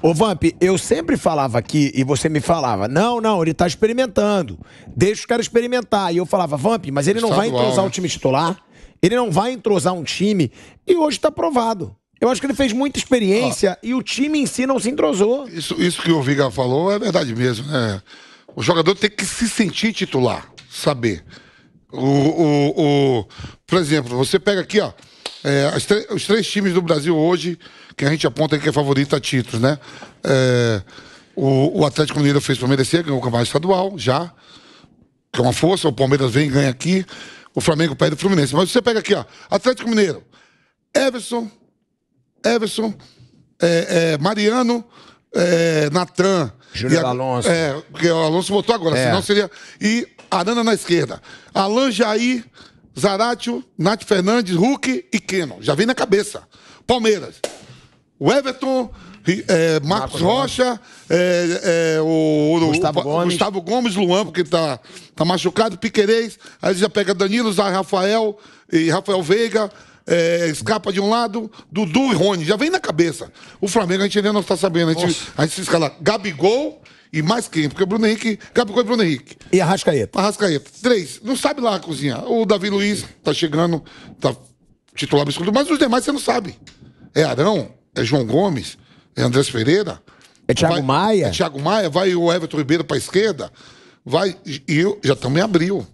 Ô Vamp, eu sempre falava aqui e você me falava, não, não, ele tá experimentando. Deixa os caras experimentar. E eu falava, Vamp, mas ele não Estadual, vai entrosar né? o time titular, ele não vai entrosar um time. E hoje tá provado. Eu acho que ele fez muita experiência ah, e o time em si não se entrosou. Isso, isso que o Viga falou é verdade mesmo, né? O jogador tem que se sentir titular, saber. O, o, o, por exemplo, você pega aqui, ó. É, os três times do Brasil hoje, que a gente aponta que é favorito a títulos, né? É, o, o, Atlético Mineiro fez para merecer, ganhou o campeonato estadual já, que é uma força. O Palmeiras vem e ganha aqui. O Flamengo perde o Fluminense. Mas você pega aqui, ó, Atlético Mineiro, Everson, Everson, é, é Mariano, é, Natan. Júlio Alonso. É, porque o Alonso voltou agora, é. senão seria. E Arana na esquerda. Alan Jair. Zaratio, Nath Fernandes, Hulk e Keno. Já vem na cabeça. Palmeiras. O Everton, é, Marcos Rocha, é, é, o, Gustavo, o, o, Gomes. Gustavo Gomes, Luan, porque tá, tá machucado, Piquerez. Aí já pega Danilo, Zé Rafael e Rafael Veiga. É, escapa de um lado, Dudu e Rony. Já vem na cabeça. O Flamengo, a gente ainda não está sabendo. A gente, a gente se escala Gabigol e mais quem? Porque o Bruno Henrique. com e Bruno Henrique. E Arrascaeta. Arrascaeta. Três. Não sabe lá cozinhar. O Davi Luiz tá chegando, tá titular absoluto, mas os demais você não sabe. É Arão, é João Gomes, é Andrés Pereira. É Thiago vai, Maia. É Thiago Maia, vai o Everton Ribeiro pra esquerda. Vai. E eu, já também em abril.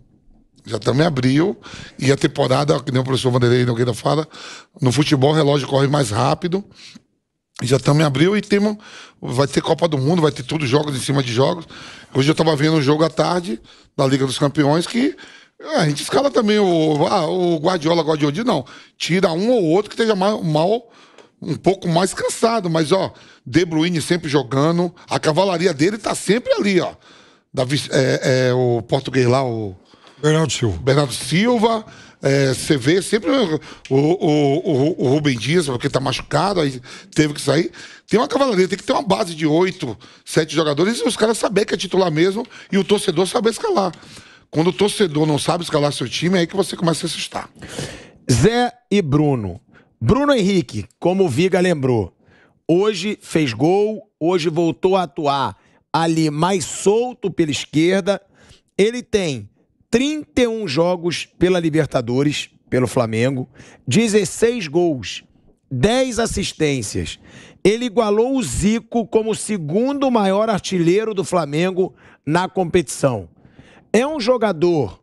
Já também em abril. E a temporada, que nem o professor Vanderlei Nogueira fala, no futebol o relógio corre mais rápido já estamos em abril e temos, vai ter Copa do Mundo, vai ter tudo, jogos em cima de jogos. Hoje eu estava vendo um jogo à tarde da Liga dos Campeões que a gente escala também o, ah, o Guardiola, Guardiola, não. Tira um ou outro que esteja mal, mal, um pouco mais cansado, mas ó, De Bruyne sempre jogando, a cavalaria dele tá sempre ali, ó. Da, é, é, o português lá, o... Bernardo Silva. Bernardo Silva, é, você é, vê sempre o, o, o, o Rubem Dias, porque tá machucado, aí teve que sair. Tem uma cavalaria, tem que ter uma base de oito, sete jogadores e os caras saberem que é titular mesmo e o torcedor saber escalar. Quando o torcedor não sabe escalar seu time, é aí que você começa a se assustar. Zé e Bruno. Bruno Henrique, como o Viga lembrou, hoje fez gol, hoje voltou a atuar ali mais solto pela esquerda. Ele tem 31 jogos pela Libertadores, pelo Flamengo, 16 gols, 10 assistências. Ele igualou o Zico como segundo maior artilheiro do Flamengo na competição. É um jogador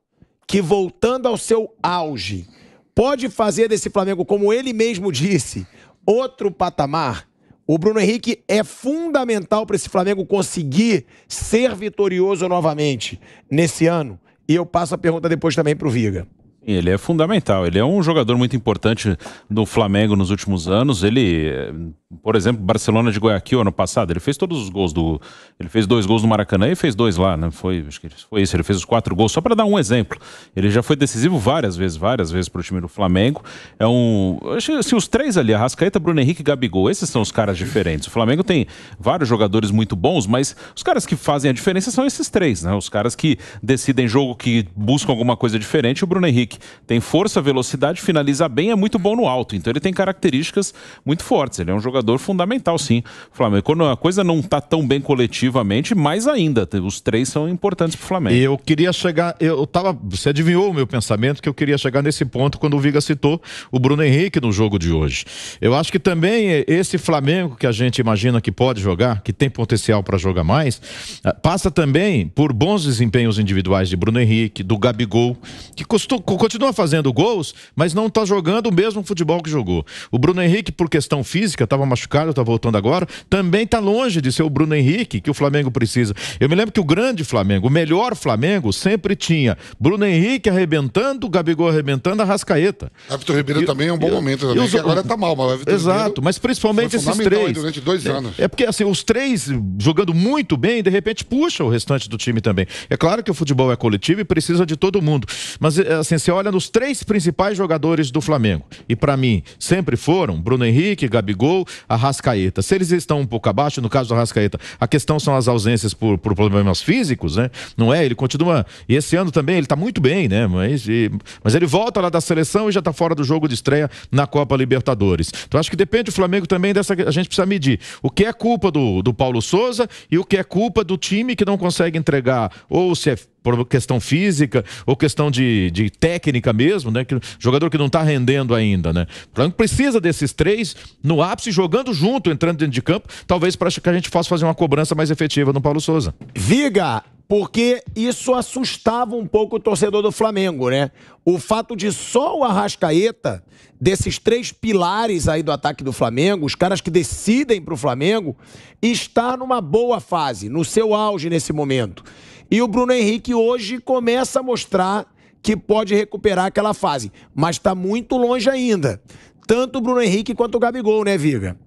que, voltando ao seu auge, pode fazer desse Flamengo, como ele mesmo disse, outro patamar. O Bruno Henrique é fundamental para esse Flamengo conseguir ser vitorioso novamente nesse ano. E eu passo a pergunta depois também para o Viga. Ele é fundamental, ele é um jogador muito importante do Flamengo nos últimos anos. Ele, eh, por exemplo, Barcelona de Guayaquil ano passado, ele fez todos os gols do. Ele fez dois gols no Maracanã e fez dois lá, né? Foi, acho que foi isso, ele fez os quatro gols, só para dar um exemplo. Ele já foi decisivo várias vezes, várias vezes para o time do Flamengo. É um. Acho se os três ali, Arrascaeta, Bruno Henrique e Gabigol, esses são os caras diferentes. O Flamengo tem vários jogadores muito bons, mas os caras que fazem a diferença são esses três, né? Os caras que decidem jogo, que buscam alguma coisa diferente, o Bruno Henrique Patrick tem força, velocidade, finaliza bem, é muito bom no alto. Então ele tem características muito fortes. Ele é um jogador fundamental, sim. Flamengo, quando a coisa não está tão bem coletivamente, mais ainda, os três são importantes para o Flamengo. Eu queria chegar, eu tava, você adivinhou o meu pensamento que eu queria chegar nesse ponto quando o Viga citou o Bruno Henrique no jogo de hoje. Eu acho que também eh, esse Flamengo que a gente imagina que pode jogar, que tem potencial para jogar mais, eh, passa também por bons desempenhos individuais de Bruno Henrique, do Gabigol, que custou continua fazendo gols, mas não está jogando o mesmo futebol que jogou. O Bruno Henrique, por questão física, estava machucado, está voltando agora, também está longe de ser o Bruno Henrique que o Flamengo precisa. Eu me lembro que o grande Flamengo, o melhor Flamengo, sempre tinha Bruno Henrique arrebentando, Gabigol arrebentando, a Rascaeta. A Ribeiro e, também é um bom eu, momento também, os, agora está mal, mas Everton Exato, Ribeiro mas principalmente esses três. Durante dois é, anos. É, é porque assim, os três jogando muito bem, de repente puxa o restante do time também. É claro que o futebol é coletivo e precisa de todo mundo. Mas assim, se olha nos três principais jogadores do Flamengo, e para mim sempre foram Bruno Henrique, Gabigol, Arrascaeta. Se eles estão um pouco abaixo, no caso do Arrascaeta, a questão são as ausências por, por problemas físicos, né? Não é? Ele continua. E esse ano também ele está muito bem, né? Mas, e... mas ele volta lá da seleção e já está fora do jogo de estreia na Copa Libertadores. Então acho que depende do Flamengo também dessa. A gente precisa medir o que é culpa do, do Paulo Souza e o que é culpa do time que não consegue entregar ou se é por questão física ou questão de, de técnica mesmo, né? Que, jogador que não está rendendo ainda, né? O Flamengo precisa desses três no ápice, jogando junto, entrando dentro de campo, talvez para que a gente possa fazer uma cobrança mais efetiva no Paulo Souza. Viga, porque isso assustava um pouco o torcedor do Flamengo, né? O fato de só o Arrascaeta, desses três pilares aí do ataque do Flamengo, os caras que decidem para o Flamengo, estar numa boa fase, no seu auge nesse momento. E o Bruno Henrique hoje começa a mostrar que pode recuperar aquela fase, mas está muito longe ainda. Tanto o Bruno Henrique quanto o Gabigol, né, Viga?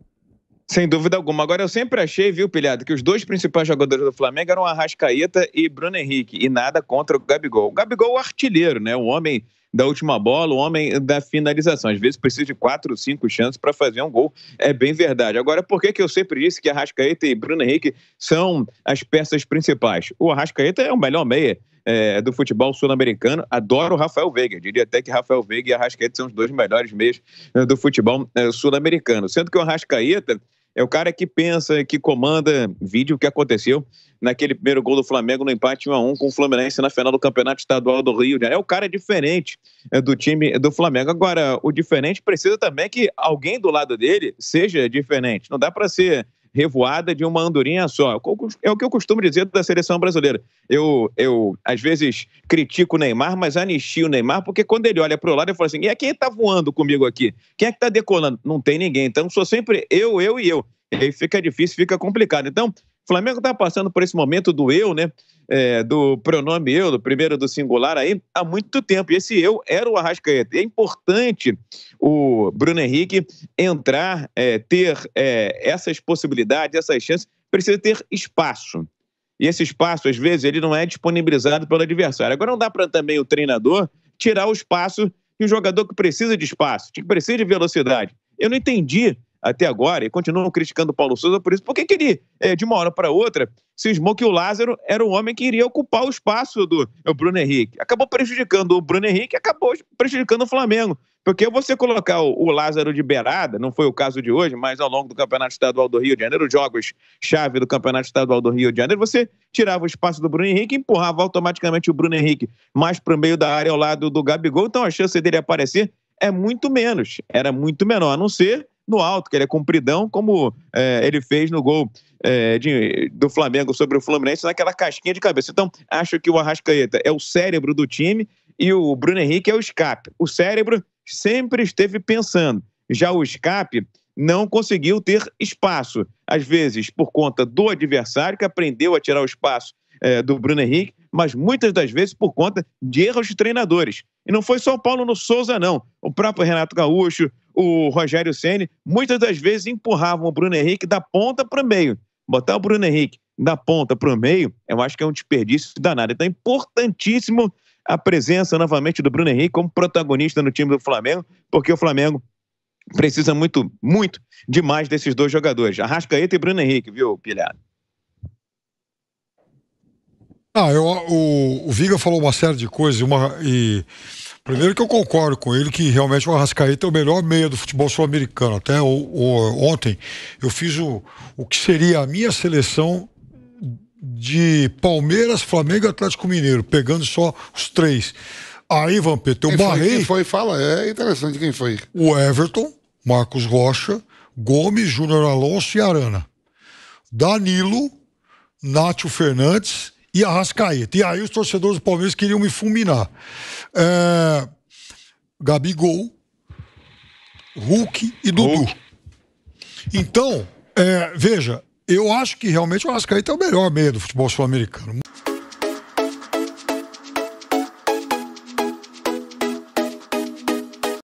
Sem dúvida alguma. Agora, eu sempre achei, viu, Pilhado, que os dois principais jogadores do Flamengo eram Arrascaeta e Bruno Henrique. E nada contra o Gabigol. O Gabigol é o artilheiro, né? O homem da última bola, o homem da finalização. Às vezes precisa de quatro, cinco chances para fazer um gol. É bem verdade. Agora, por que, que eu sempre disse que Arrascaeta e Bruno Henrique são as peças principais? O Arrascaeta é o melhor meia é, do futebol sul-americano. Adoro o Rafael Veiga. Diria até que Rafael Veiga e Arrascaeta são os dois melhores meios é, do futebol é, sul-americano. Sendo que o Arrascaeta é o cara que pensa, que comanda. Vídeo que aconteceu naquele primeiro gol do Flamengo no empate 1x1 com o Fluminense na final do Campeonato Estadual do Rio. Né? É o cara diferente é, do time do Flamengo. Agora, o diferente precisa também que alguém do lado dele seja diferente. Não dá para ser revoada de uma andorinha só. É, é o que eu costumo dizer da seleção brasileira. Eu, eu às vezes, critico o Neymar, mas anistio o Neymar, porque quando ele olha para o lado, ele fala assim: e é quem está voando comigo aqui? Quem é que está decolando? Não tem ninguém. Então, sou sempre eu, eu e eu. E aí fica difícil, fica complicado. Então, o Flamengo está passando por esse momento do eu, né? É, do pronome eu, do primeiro do singular aí, há muito tempo. E esse eu era o Arrascaeta. É importante o Bruno Henrique entrar, é, ter é, essas possibilidades, essas chances, precisa ter espaço. E esse espaço, às vezes, ele não é disponibilizado pelo adversário. Agora não dá para também o treinador tirar o espaço de um jogador que precisa de espaço, que precisa de velocidade. Eu não entendi até agora e continuam criticando o Paulo Souza por isso. Por que, que ele, é, de uma hora para outra, cismou que o Lázaro era o homem que iria ocupar o espaço do é, Bruno Henrique? Acabou prejudicando o Bruno Henrique, acabou prejudicando o Flamengo. Porque você colocar o, Lázaro de beirada, não foi o caso de hoje, mas ao longo do Campeonato Estadual do Rio de Janeiro, os jogos-chave do Campeonato Estadual do Rio de Janeiro, você tirava o espaço do Bruno Henrique e empurrava automaticamente o Bruno Henrique mais para o meio da área ao lado do Gabigol, então a chance dele aparecer é muito menos, era muito menor, a não ser no alto, que ele é compridão, como é, ele fez no gol é, de, do Flamengo sobre o Fluminense naquela casquinha de cabeça. Então, acho que o Arrascaeta é o cérebro do time e o Bruno Henrique é o escape. O cérebro sempre esteve pensando, já o escape não conseguiu ter espaço, às vezes por conta do adversário que aprendeu a tirar o espaço é, do Bruno Henrique, mas muitas das vezes por conta de erros de treinadores. E não foi só o Paulo no Souza, não. O próprio Renato Gaúcho, o Rogério Ceni muitas das vezes empurravam o Bruno Henrique da ponta para o meio. Botar o Bruno Henrique da ponta para o meio, eu acho que é um desperdício danado. Então é importantíssimo a presença novamente do Bruno Henrique como protagonista no time do Flamengo, porque o Flamengo precisa muito, muito demais desses dois jogadores, Arrascaeta e Bruno Henrique, viu, Pilhado? Ah, eu, o, o Viga falou uma série de coisas uma, e Primeiro que eu concordo com ele que realmente o Arrascaeta é o melhor meia do futebol sul-americano. Até o, o, ontem eu fiz o, o que seria a minha seleção de Palmeiras, Flamengo e Atlético Mineiro, pegando só os três. Aí, Vampeta, eu quem barrei. Foi, quem foi, fala, é interessante quem foi. O Everton, Marcos Rocha, Gomes, Júnior Alonso e Arana. Danilo, Nátio Fernandes, e Arrascaeta. E aí os torcedores do Palmeiras queriam me fulminar. É... Gabigol, Hulk e Dudu. Hulk. Então, é, veja, eu acho que realmente o Arrascaeta é o melhor meio do futebol sul-americano.